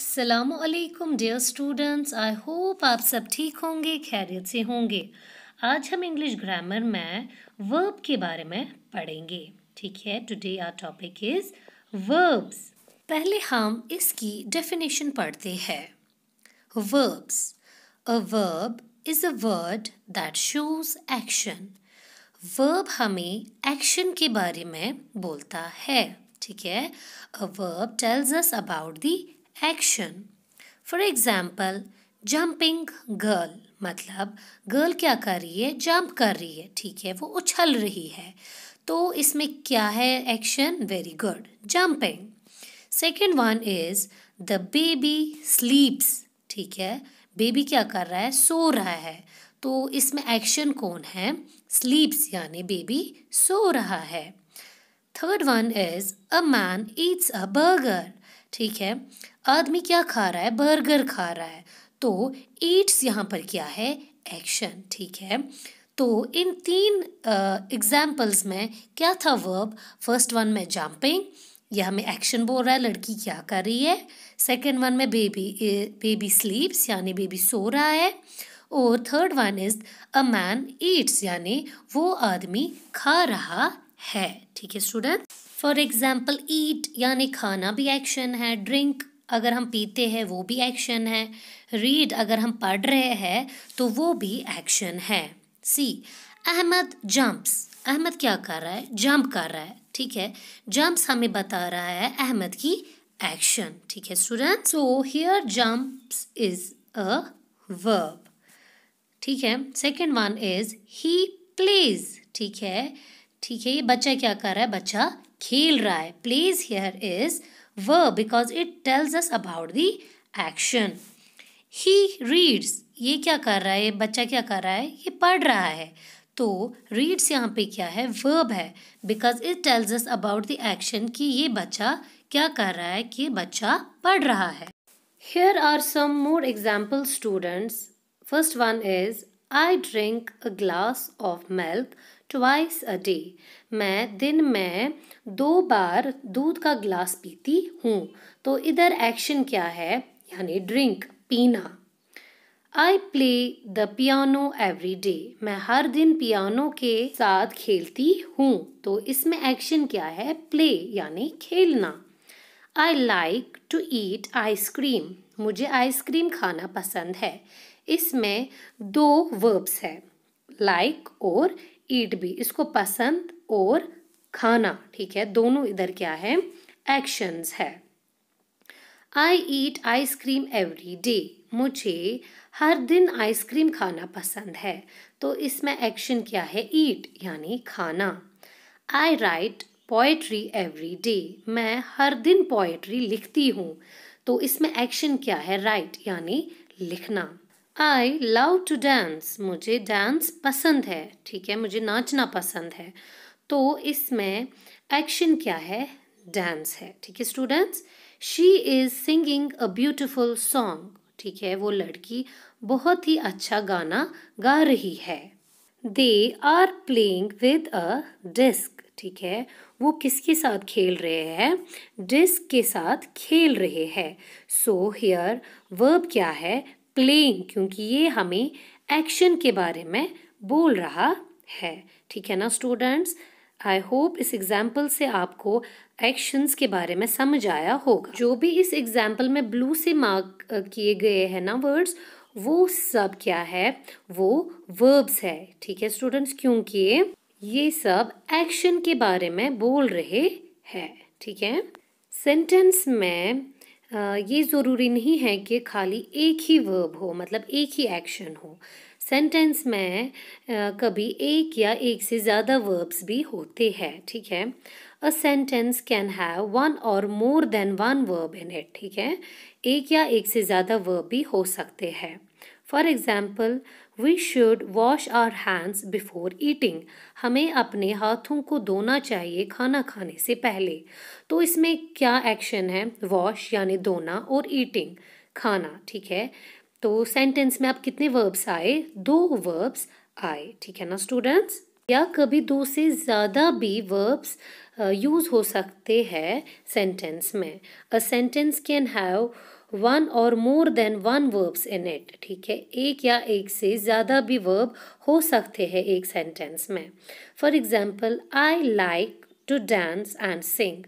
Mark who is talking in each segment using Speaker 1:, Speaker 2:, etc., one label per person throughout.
Speaker 1: असलकुम dear students I hope आप सब ठीक होंगे खैरियत से होंगे आज हम इंग्लिश ग्रामर में वर्ब के बारे में पढ़ेंगे ठीक है today our topic is verbs पहले हम इसकी डेफिनेशन पढ़ते हैं verbs a verb is a word that shows action verb हमें एक्शन के बारे में बोलता है ठीक है a verb tells us about the action for example jumping girl मतलब गर्ल क्या कर रही है जंप कर रही है ठीक है वो उछल रही है तो इसमें क्या है action very good jumping second one is the baby sleeps ठीक है बेबी क्या कर रहा है सो रहा है तो इसमें एक्शन कौन है स्लीप्स यानी बेबी सो रहा है third one is a man eats a burger ठीक है आदमी क्या खा रहा है बर्गर खा रहा है तो ईट्स यहाँ पर क्या है एक्शन ठीक है तो इन तीन एग्जाम्पल्स में क्या था वर्ब फर्स्ट वन में जंपिंग यह हमें एक्शन बोल रहा है लड़की क्या कर रही है सेकेंड वन में बेबी बेबी स्लीप्स यानी बेबी सो रहा है और third one is a man eats यानी वो आदमी खा रहा है ठीक है स्टूडेंट फॉर एग्ज़ाम्पल ईट यानी खाना भी एक्शन है ड्रिंक अगर हम पीते हैं वो भी एक्शन है रीड अगर हम पढ़ रहे हैं तो वो भी एक्शन है सी अहमद जंप्स अहमद क्या कर रहा है जंप कर रहा है ठीक है जंप्स हमें बता रहा है अहमद की एक्शन ठीक है student so here jumps is a verb ठीक है second one is he plays ठीक है ठीक है ये बच्चा क्या कर रहा है बच्चा खेल रहा है plays here is verb because it tells us about the action he reads ये क्या कर रहा है बच्चा क्या कर रहा है ये पढ़ रहा है तो रीड्स यहाँ पे क्या है वर्ब है because it tells us about the action कि ये बच्चा क्या कर रहा है कि बच्चा पढ़ रहा है here are some more example students first one is I drink a glass of milk twice a day मैं दिन में दो बार दूध का ग्लास पीती हूँ तो इधर एक्शन क्या है यानी ड्रिंक पीना I play the piano every day मैं हर दिन पियानो के साथ खेलती हूँ तो इसमें एक्शन क्या है प्ले यानी खेलना I like to eat ice cream मुझे आइसक्रीम खाना पसंद है इसमें दो वर्ब्स है लाइक like और ईट भी इसको पसंद और खाना ठीक है दोनों इधर क्या है एक्शंस है I eat ice cream every day मुझे हर दिन आइसक्रीम खाना पसंद है तो इसमें एक्शन क्या है ईट यानी खाना I write poetry every day मैं हर दिन पोएट्री लिखती हूँ तो इसमें एक्शन क्या है राइट यानी लिखना आई लव टू डांस मुझे डांस पसंद है ठीक है मुझे नाचना पसंद है तो इसमें एक्शन क्या है डांस है ठीक है students she is singing a beautiful song ठीक है वो लड़की बहुत ही अच्छा गाना गा रही है they are playing with a disc ठीक है वो किसके साथ खेल रहे हैं डिस्क के साथ खेल रहे हैं सो हेयर वर्ब क्या है प्लेइंग क्योंकि ये हमें एक्शन के बारे में बोल रहा है ठीक है ना स्टूडेंट्स आई होप इस एग्जाम्पल से आपको एक्शंस के बारे में समझ आया होगा जो भी इस एग्जाम्पल में ब्लू से मार्क किए गए हैं ना वर्ड्स वो सब क्या है वो वर्ब्स है ठीक है स्टूडेंट्स क्योंकि ये सब एक्शन के बारे में बोल रहे हैं ठीक है सेंटेंस में ये ज़रूरी नहीं है कि खाली एक ही वर्ब हो मतलब एक ही एक्शन हो सेंटेंस में कभी एक या एक से ज़्यादा वर्ब्स भी होते हैं ठीक है a sentence can have one or more than one verb in it ठीक है एक या एक से ज़्यादा वर्ब भी हो सकते हैं for example we should wash our hands before eating हमें अपने हाथों को धोना चाहिए खाना खाने से पहले तो इसमें क्या एक्शन है वॉश यानी धोना और ईटिंग खाना ठीक है तो सेंटेंस में आप कितने वर्ब्स आए दो वर्ब्स आए ठीक है ना स्टूडेंट्स या कभी दो से ज़्यादा भी वर्ब्स यूज़ uh, हो सकते हैं सेंटेंस में a sentence can have one or more than one verbs in it ठीक है एक या एक से ज़्यादा भी वर्ब हो सकते हैं एक सेंटेंस में for example I like to dance and sing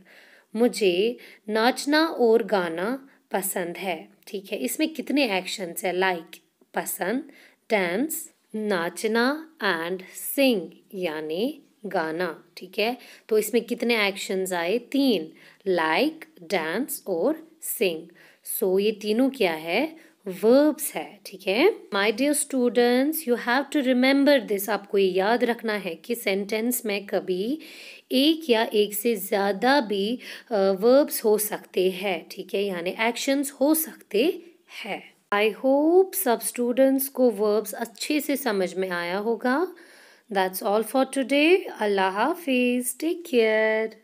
Speaker 1: मुझे नाचना और गाना पसंद है ठीक है इसमें कितने एक्शंस है लाइक like, पसंद डांस नाचना एंड सिंग यानी गाना ठीक है तो इसमें कितने एक्शंस आए तीन लाइक like, डांस और सिंग सो so, ये तीनों क्या है वर्ब्स है ठीक है my dear students you have to remember this आपको ये याद रखना है कि सेंटेंस में कभी एक या एक से ज़्यादा भी वर्ब्स हो सकते हैं ठीक है यानी एक्शंस हो सकते हैं आई होप सब स्टूडेंट्स को वर्ब्स अच्छे से समझ में आया होगा दैट्स ऑल फॉर टुडे अल्लाह हाफिज़ टेक केयर